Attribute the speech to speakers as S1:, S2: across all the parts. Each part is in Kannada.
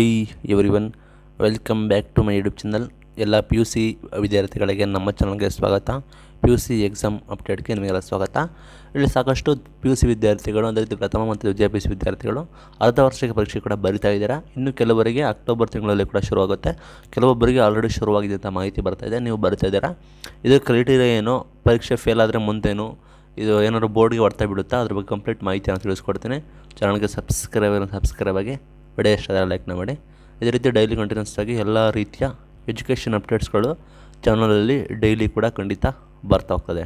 S1: I everyone welcome back to my YouTube channel ಎಲ್ಲ ಪಿ ಯು ಸಿ ವಿದ್ಯಾರ್ಥಿಗಳಿಗೆ ನಮ್ಮ ಚಾನಲ್ಗೆ ಸ್ವಾಗತ ಪಿ ಯು ಸಿ ಎಕ್ಸಾಮ್ ಅಪ್ಡೇಟ್ಗೆ ನಿಮಗೆಲ್ಲ ಸ್ವಾಗತ ಇಲ್ಲಿ ಸಾಕಷ್ಟು ಪಿ ಯು ಸಿ ವಿದ್ಯಾರ್ಥಿಗಳು ಅದೇ ರೀತಿ ಪ್ರಥಮ ಮತ್ತು ದ್ವಿತೀಯ ಪಿ ಸಿ ವಿದ್ಯಾರ್ಥಿಗಳು ಅರ್ಧ ವರ್ಷಕ್ಕೆ ಪರೀಕ್ಷೆ ಕೂಡ ಬರಿತಾ ಇದ್ದೀರಾ ಇನ್ನು ಕೆಲವರಿಗೆ ಅಕ್ಟೋಬರ್ ತಿಂಗಳಲ್ಲಿ ಕೂಡ ಶುರುವಾಗುತ್ತೆ ಕೆಲವೊಬ್ಬರಿಗೆ ಆಲ್ರೆಡಿ ಶುರುವಾಗಿದ್ದಂಥ ಮಾಹಿತಿ ಬರ್ತಾ ಇದೆ ನೀವು ಬರ್ತಾ ಇದ್ದೀರಾ ಇದರ ಕ್ರೈಟೀರಿಯಾ ಏನು ಪರೀಕ್ಷೆ ಫೇಲ್ ಆದರೆ ಮುಂದೇನು ಇದು ಏನಾದರೂ ಬೋರ್ಡ್ಗೆ ಹೊಡ್ತಾ ಬಿಡುತ್ತಾ ಅದ್ರ ಬಗ್ಗೆ ಕಂಪ್ಲೀಟ್ ಮಾಹಿತಿಯನ್ನು ತಿಳಿಸ್ಕೊಡ್ತೀನಿ ಚಾನಲ್ಗೆ ಸಬ್ಸ್ಕ್ರೈಬ್ ಸಬ್ಸ್ಕ್ರೈಬ್ ಆಗಿ ವಿಡಿಯೋ ಇಷ್ಟ ಲೈಕ್ನ ಮಾಡಿ ಇದೇ ರೀತಿ ಡೈಲಿ ಕಂಟಿನ್ಯೂಸ್ ಆಗಿ ಎಲ್ಲ ರೀತಿಯ ಎಜುಕೇಷನ್ ಅಪ್ಡೇಟ್ಸ್ಗಳು ಚಾನಲಲ್ಲಿ ಡೈಲಿ ಕೂಡ ಖಂಡಿತ ಬರ್ತಾ ಹೋಗ್ತದೆ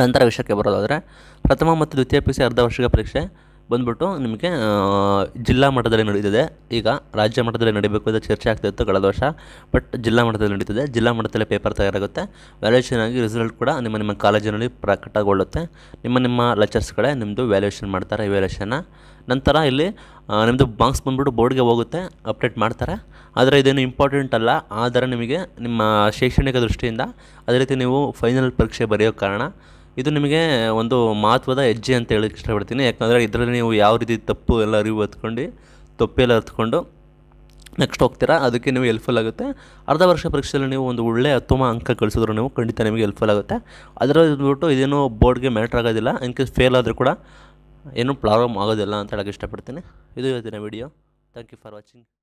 S1: ನಂತರ ವಿಷಯಕ್ಕೆ ಬರೋದಾದರೆ ಪ್ರಥಮ ಮತ್ತು ದ್ವಿತೀಯ ಪಿ ಸಿ ಅರ್ಧ ವರ್ಷದ ಪರೀಕ್ಷೆ ಬಂದ್ಬಿಟ್ಟು ನಿಮಗೆ ಜಿಲ್ಲಾ ಮಟ್ಟದಲ್ಲಿ ನಡೀತಿದೆ ಈಗ ರಾಜ್ಯ ಮಟ್ಟದಲ್ಲಿ ನಡೀಬೇಕು ಅಂತ ಚರ್ಚೆ ಆಗ್ತಾ ಇತ್ತು ಕಳೆದ ವರ್ಷ ಬಟ್ ಜಿಲ್ಲಾ ಮಟ್ಟದಲ್ಲಿ ನಡೀತಿದೆ ಜಿಲ್ಲಾ ಮಟ್ಟದಲ್ಲಿ ಪೇಪರ್ ತಯಾರಾಗುತ್ತೆ ವ್ಯಾಲ್ಯೂಷನ್ ಆಗಿ ರಿಸಲ್ಟ್ ಕೂಡ ನಿಮ್ಮ ನಿಮ್ಮ ಕಾಲೇಜಿನಲ್ಲಿ ಪ್ರಕಟಗೊಳ್ಳುತ್ತೆ ನಿಮ್ಮ ನಿಮ್ಮ ಲೆಕ್ಚರ್ಸ್ಗಳೇ ನಿಮ್ಮದು ವ್ಯಾಲ್ಯೂಷನ್ ಮಾಡ್ತಾರೆ ವ್ಯಾಲ್ಯೂಯೇಷನ್ನ ನಂತರ ಇಲ್ಲಿ ನಿಮ್ಮದು ಬಾಂಕ್ಸ್ ಬಂದ್ಬಿಟ್ಟು ಬೋರ್ಡ್ಗೆ ಹೋಗುತ್ತೆ ಅಪ್ಡೇಟ್ ಮಾಡ್ತಾರೆ ಆದರೆ ಇದೇನು ಇಂಪಾರ್ಟೆಂಟ್ ಅಲ್ಲ ಆದರೆ ನಿಮಗೆ ನಿಮ್ಮ ಶೈಕ್ಷಣಿಕ ದೃಷ್ಟಿಯಿಂದ ಅದೇ ರೀತಿ ನೀವು ಫೈನಲ್ ಪರೀಕ್ಷೆ ಬರೆಯೋ ಕಾರಣ ಇದು ನಿಮಗೆ ಒಂದು ಮಹತ್ವದ ಹೆಜ್ಜೆ ಅಂತ ಹೇಳಕ್ಕೆ ಇಷ್ಟಪಡ್ತೀನಿ ಯಾಕಂದರೆ ಇದರಲ್ಲಿ ನೀವು ಯಾವ ರೀತಿ ತಪ್ಪು ಎಲ್ಲ ಅರಿವು ಹತ್ಕೊಂಡು ತಪ್ಪೆಲ್ಲ ಹತ್ಕೊಂಡು ನೆಕ್ಸ್ಟ್ ಹೋಗ್ತೀರಾ ಅದಕ್ಕೆ ನೀವು ಹೆಲ್ಪ್ಫುಲ್ ಆಗುತ್ತೆ ಅರ್ಧ ವರ್ಷ ಪರೀಕ್ಷೆಯಲ್ಲಿ ನೀವು ಒಂದು ಒಳ್ಳೆಯ ಉತ್ತಮ ಅಂಕ ಕಳಿಸಿದ್ರು ನೀವು ಖಂಡಿತ ನಿಮಗೆ ಹೆಲ್ಪ್ಫುಲ್ ಆಗುತ್ತೆ ಅದರಲ್ಲಿ ಬಿಟ್ಟು ಇದೇನು ಬೋರ್ಡ್ಗೆ ಮ್ಯಾಟ್ರ್ ಆಗೋದಿಲ್ಲ ಇನ್ ಕೇಸ್ ಫೇಲ್ ಆದರೂ ಕೂಡ ಏನೂ ಪ್ರಾಬ್ಲಮ್ ಆಗೋದಿಲ್ಲ ಅಂತ ಹೇಳೋಕ್ಕೆ ಇಷ್ಟಪಡ್ತೀನಿ ಇದು ಇವತ್ತಿನ video thank you for watching